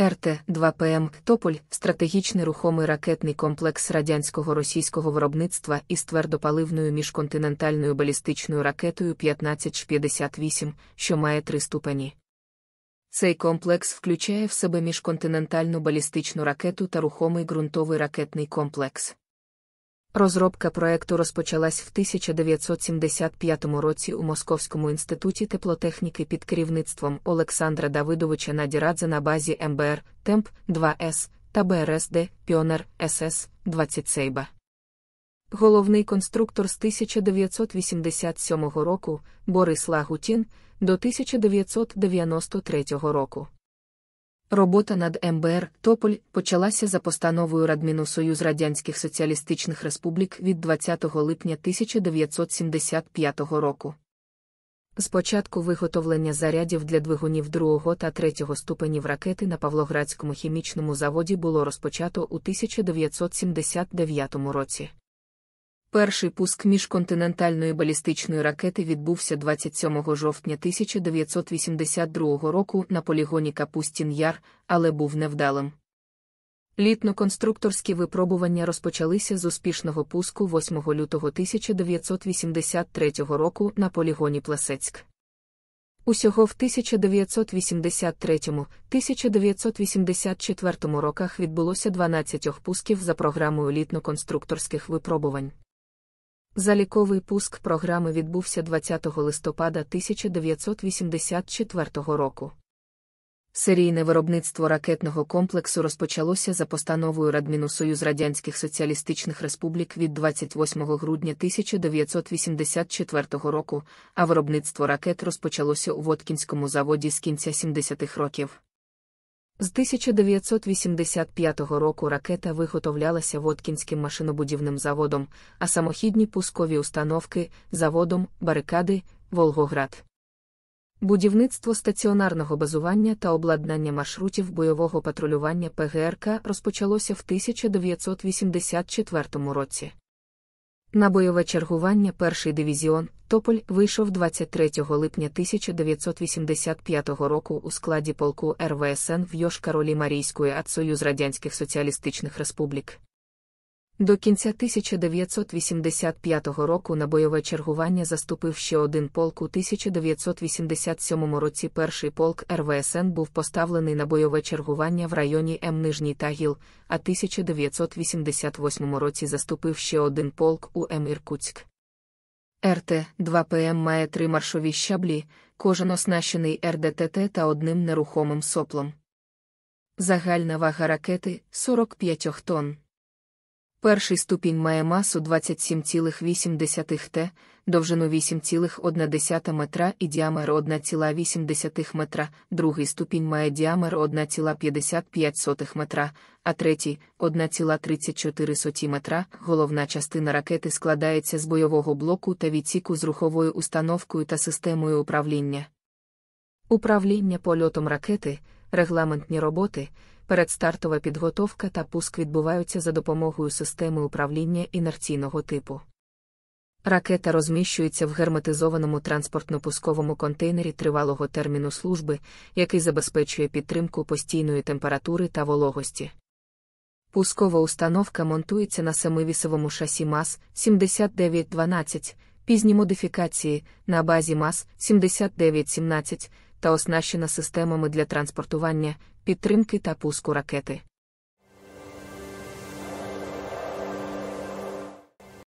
РТ-2ПМ Тополь стратегічний рухомий ракетний комплекс радянського російського виробництва із твердопаливною міжконтинентальною балістичною ракетою 1558, що має три ступені. Цей комплекс включає в себе міжконтинентальну балістичну ракету та рухомий ґрунтовий ракетний комплекс. Розробка проекту розпочалась в 1975 році у Московському інституті теплотехніки під керівництвом Олександра Давидовича Надірадзе на базі МБР Темп 2С та БРСД Піонер СС 20 Сейба. Головний конструктор з 1987 року Борис Лагутін до 1993 року. Робота над МБР Тополь почалася за постановою Радміну Союз Радянських Соціалістичних Республік від 20 липня 1975 року. Спочатку виготовлення зарядів для двигунів другого та третього ступенів ракети на Павлоградському хімічному заводі було розпочато у 1979 році. Перший пуск міжконтинентальної балістичної ракети відбувся 27 жовтня 1982 року на полігоні Капустін Яр, але був невдалим. Літно-конструкторські випробування розпочалися з успішного пуску 8 лютого 1983 року на полігоні Плесецьк. Усього в 1983-1984 роках відбулося 12 пусків за програмою літно-конструкторських випробувань. Заліковий пуск програми відбувся 20 листопада 1984 року. Серійне виробництво ракетного комплексу розпочалося за постановою Радміну Союз Радянських Соціалістичних Республік від 28 грудня 1984 року, а виробництво ракет розпочалося у Воткінському заводі з кінця 70-х років. З 1985 року ракета виготовлялася Воткінським машинобудівним заводом, а самохідні пускові установки заводом, барикади, Волгоград. Будівництво стаціонарного базування та обладнання маршрутів бойового патрулювання ПГРК розпочалося в 1984 році. На бойове чергування перший дивізіон Тополь вийшов 23 липня 1985 року у складі полку РВСН в Йошкаролі Марійської Союз Радянських Соціалістичних Республік. До кінця 1985 року на бойове чергування заступив ще один полк у 1987 році. Перший полк РВСН був поставлений на бойове чергування в районі М Нижній Тагіл, а 1988 році заступив ще один полк у М Іркутськ. РТ-2ПМ має три маршові щаблі, кожен оснащений РДТТ та одним нерухомим соплом. Загальна вага ракети 45 тонн. Перший ступінь має масу 27,8 т, довжину 8,1 метра і діаметр 1,8 метра, другий ступінь має діаметр 1,55 метра, а третій 1,34 метра. Головна частина ракети складається з бойового блоку та відсіку з руховою установкою та системою управління. Управління польотом ракети регламентні роботи, передстартова підготовка та пуск відбуваються за допомогою системи управління інерційного типу. Ракета розміщується в герметизованому транспортно-пусковому контейнері тривалого терміну служби, який забезпечує підтримку постійної температури та вологості. Пускова установка монтується на семивісовому шасі МАЗ 7912, пізні модифікації на базі МАЗ 7917, та оснащена системами для транспортування, підтримки та пуску ракети.